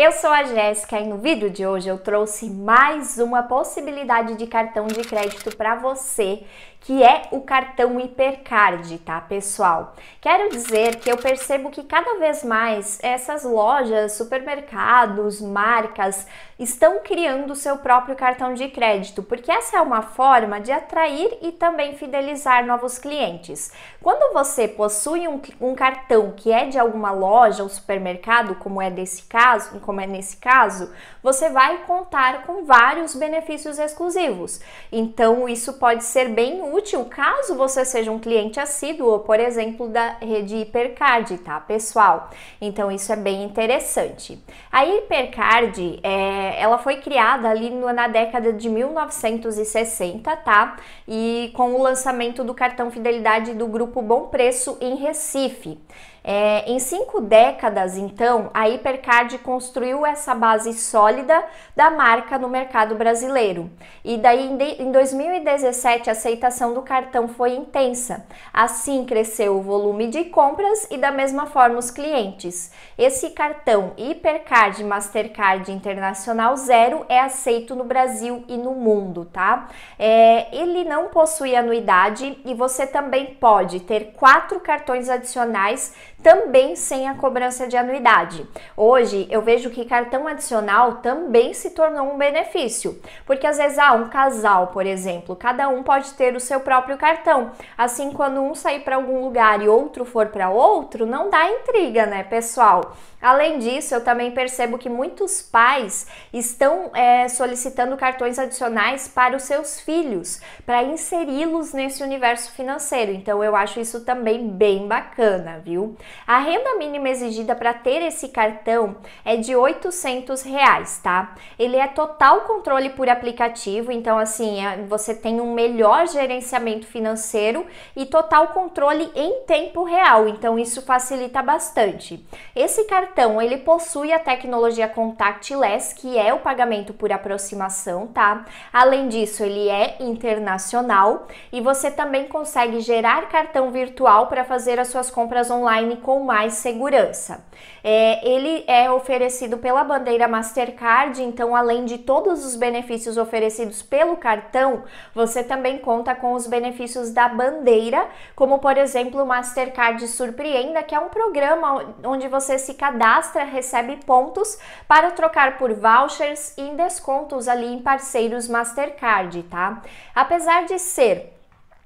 Eu sou a Jéssica e no vídeo de hoje eu trouxe mais uma possibilidade de cartão de crédito para você, que é o cartão Hipercard, tá, pessoal? Quero dizer que eu percebo que cada vez mais essas lojas, supermercados, marcas estão criando o seu próprio cartão de crédito, porque essa é uma forma de atrair e também fidelizar novos clientes. Quando você possui um, um cartão que é de alguma loja ou supermercado, como é desse caso, como é nesse caso, você vai contar com vários benefícios exclusivos. Então, isso pode ser bem útil caso você seja um cliente assíduo, por exemplo, da rede Hipercard, tá, pessoal? Então, isso é bem interessante. A Hipercard, é, ela foi criada ali na década de 1960, tá? E com o lançamento do cartão fidelidade do grupo Bom Preço em Recife. É, em cinco décadas, então, a Hipercard construiu essa base sólida da marca no mercado brasileiro. E daí, em 2017, a aceitação do cartão foi intensa. Assim, cresceu o volume de compras e, da mesma forma, os clientes. Esse cartão Hipercard Mastercard Internacional Zero é aceito no Brasil e no mundo, tá? É, ele não possui anuidade e você também pode ter quatro cartões adicionais também sem a cobrança de anuidade. Hoje eu vejo que cartão adicional também se tornou um benefício, porque às vezes há ah, um casal, por exemplo, cada um pode ter o seu próprio cartão. Assim, quando um sair para algum lugar e outro for para outro, não dá intriga, né, pessoal? Além disso, eu também percebo que muitos pais estão é, solicitando cartões adicionais para os seus filhos, para inseri-los nesse universo financeiro. Então, eu acho isso também bem bacana, viu? A renda mínima exigida para ter esse cartão é de 800 reais, tá? Ele é total controle por aplicativo, então assim é, você tem um melhor gerenciamento financeiro e total controle em tempo real, então isso facilita bastante. Esse cartão ele possui a tecnologia contactless, que é o pagamento por aproximação, tá? Além disso, ele é internacional e você também consegue gerar cartão virtual para fazer as suas compras online com mais segurança. É, ele é oferecido pela bandeira Mastercard, então além de todos os benefícios oferecidos pelo cartão, você também conta com os benefícios da bandeira, como por exemplo o Mastercard Surpreenda, que é um programa onde você se cadastra, recebe pontos para trocar por vouchers e descontos ali em parceiros Mastercard, tá? Apesar de ser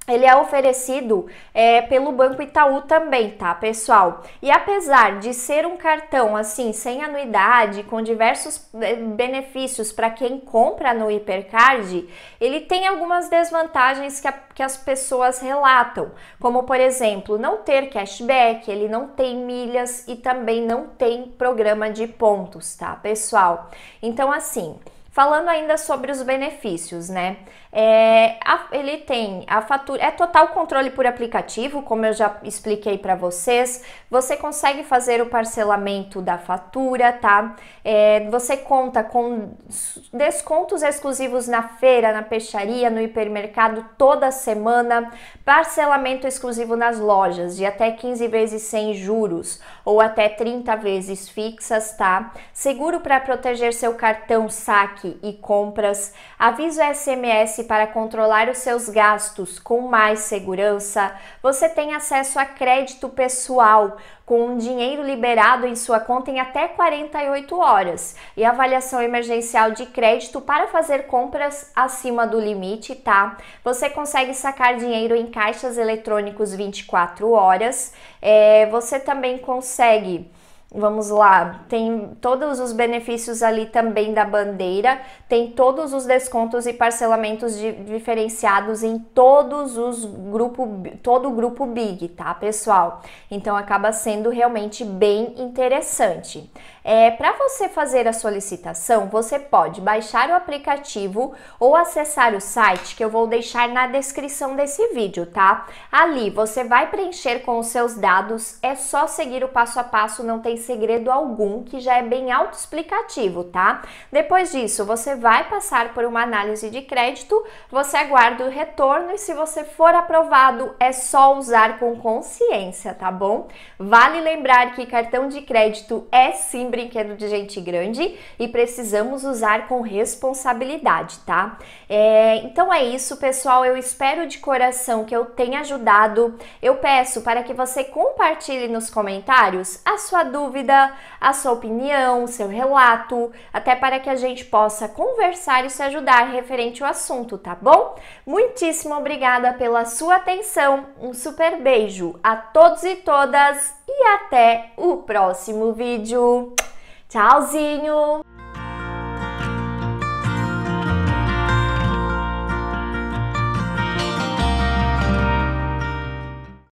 ele é oferecido é, pelo Banco Itaú também, tá, pessoal? E apesar de ser um cartão assim, sem anuidade, com diversos é, benefícios para quem compra no Hipercard, ele tem algumas desvantagens que, a, que as pessoas relatam, como por exemplo, não ter cashback, ele não tem milhas e também não tem programa de pontos, tá, pessoal? Então, assim. Falando ainda sobre os benefícios, né? É, a, ele tem a fatura, é total controle por aplicativo, como eu já expliquei para vocês. Você consegue fazer o parcelamento da fatura, tá? É, você conta com descontos exclusivos na feira, na peixaria, no hipermercado toda semana, parcelamento exclusivo nas lojas de até 15 vezes sem juros ou até 30 vezes fixas, tá? Seguro para proteger seu cartão saque saque e compras, aviso SMS para controlar os seus gastos com mais segurança, você tem acesso a crédito pessoal com um dinheiro liberado em sua conta em até 48 horas e avaliação emergencial de crédito para fazer compras acima do limite, tá? Você consegue sacar dinheiro em caixas eletrônicos 24 horas, é, você também consegue Vamos lá, tem todos os benefícios ali também da bandeira, tem todos os descontos e parcelamentos de, diferenciados em todos os grupo, todo o grupo Big, tá, pessoal? Então acaba sendo realmente bem interessante. É, Para você fazer a solicitação, você pode baixar o aplicativo ou acessar o site que eu vou deixar na descrição desse vídeo, tá? Ali você vai preencher com os seus dados, é só seguir o passo a passo, não tem segredo algum, que já é bem autoexplicativo, tá? Depois disso, você vai passar por uma análise de crédito, você aguarda o retorno e se você for aprovado, é só usar com consciência, tá bom? Vale lembrar que cartão de crédito é sim brinquedo de gente grande e precisamos usar com responsabilidade, tá? É, então é isso, pessoal. Eu espero de coração que eu tenha ajudado. Eu peço para que você compartilhe nos comentários a sua dúvida, a sua opinião, seu relato, até para que a gente possa conversar e se ajudar referente ao assunto, tá bom? Muitíssimo obrigada pela sua atenção. Um super beijo a todos e todas e até o próximo vídeo. Tchauzinho!